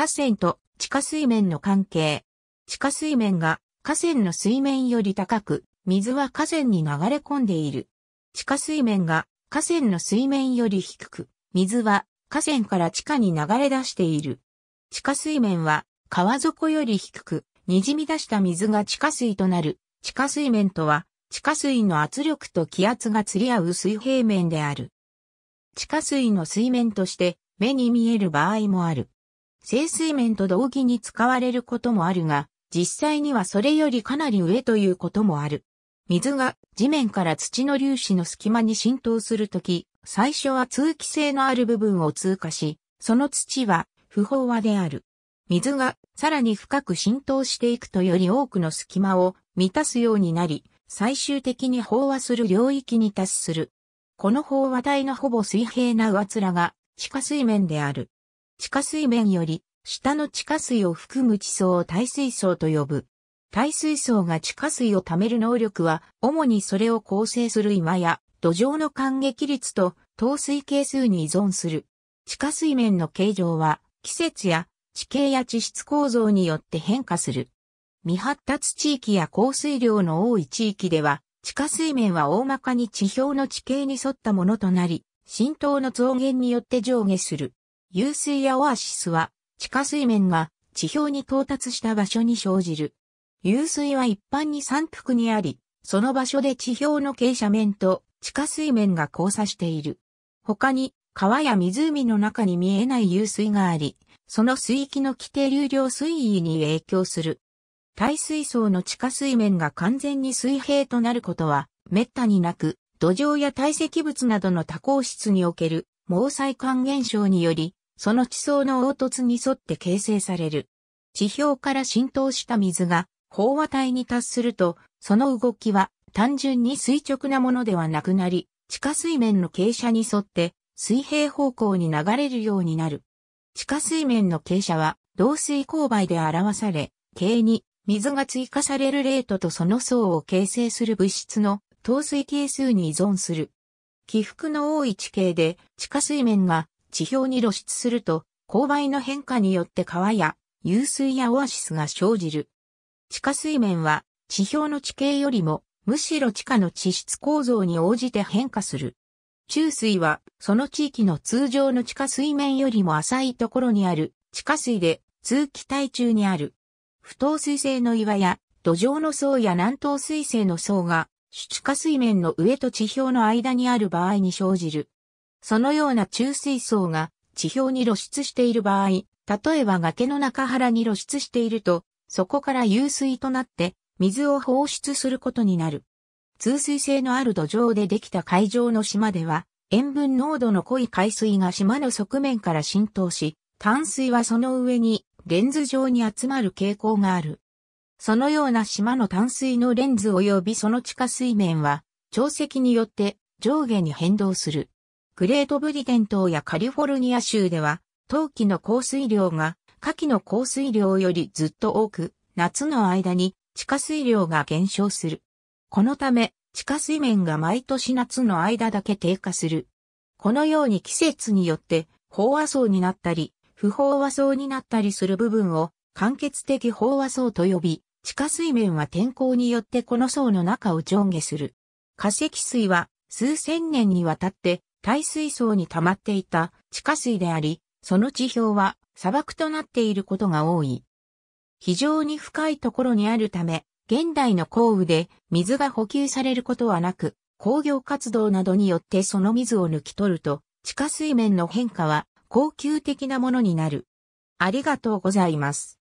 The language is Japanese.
河川と地下水面の関係。地下水面が河川の水面より高く、水は河川に流れ込んでいる。地下水面が河川の水面より低く、水は河川から地下に流れ出している。地下水面は川底より低く、滲み出した水が地下水となる。地下水面とは、地下水の圧力と気圧が釣り合う水平面である。地下水の水面として目に見える場合もある。清水面と同義に使われることもあるが、実際にはそれよりかなり上ということもある。水が地面から土の粒子の隙間に浸透するとき、最初は通気性のある部分を通過し、その土は不飽和である。水がさらに深く浸透していくとより多くの隙間を満たすようになり、最終的に飽和する領域に達する。この飽和体のほぼ水平な上面が地下水面である。地下水面より下の地下水を含む地層を耐水層と呼ぶ。耐水層が地下水を貯める能力は、主にそれを構成する岩や土壌の間激率と透水係数に依存する。地下水面の形状は、季節や地形や地質構造によって変化する。未発達地域や降水量の多い地域では、地下水面は大まかに地表の地形に沿ったものとなり、浸透の増減によって上下する。湧水やオアシスは地下水面が地表に到達した場所に生じる。湧水は一般に山腹にあり、その場所で地表の傾斜面と地下水面が交差している。他に川や湖の中に見えない湧水があり、その水域の規定流量水位に影響する。耐水層の地下水面が完全に水平となることは、滅多になく、土壌や堆積物などの多孔質における毛細管現象により、その地層の凹凸に沿って形成される。地表から浸透した水が飽和体に達すると、その動きは単純に垂直なものではなくなり、地下水面の傾斜に沿って水平方向に流れるようになる。地下水面の傾斜は導水勾配で表され、径に水が追加されるレートとその層を形成する物質の透水係数に依存する。起伏の多い地形で地下水面が地表に露出すると、勾配の変化によって川や、湧水やオアシスが生じる。地下水面は、地表の地形よりも、むしろ地下の地質構造に応じて変化する。中水は、その地域の通常の地下水面よりも浅いところにある、地下水で、通気体中にある。不等水性の岩や、土壌の層や南東水性の層が、地下水面の上と地表の間にある場合に生じる。そのような中水槽が地表に露出している場合、例えば崖の中原に露出していると、そこから湧水となって水を放出することになる。通水性のある土壌でできた海上の島では、塩分濃度の濃い海水が島の側面から浸透し、淡水はその上にレンズ状に集まる傾向がある。そのような島の淡水のレンズ及びその地下水面は、潮汐によって上下に変動する。グレートブリテン島やカリフォルニア州では、冬季の降水量が、夏季の降水量よりずっと多く、夏の間に地下水量が減少する。このため、地下水面が毎年夏の間だけ低下する。このように季節によって、飽和層になったり、不飽和層になったりする部分を、間欠的飽和層と呼び、地下水面は天候によってこの層の中を上下する。化石水は、数千年にわたって、耐水層に溜まっていた地下水であり、その地表は砂漠となっていることが多い。非常に深いところにあるため、現代の降雨で水が補給されることはなく、工業活動などによってその水を抜き取ると、地下水面の変化は恒久的なものになる。ありがとうございます。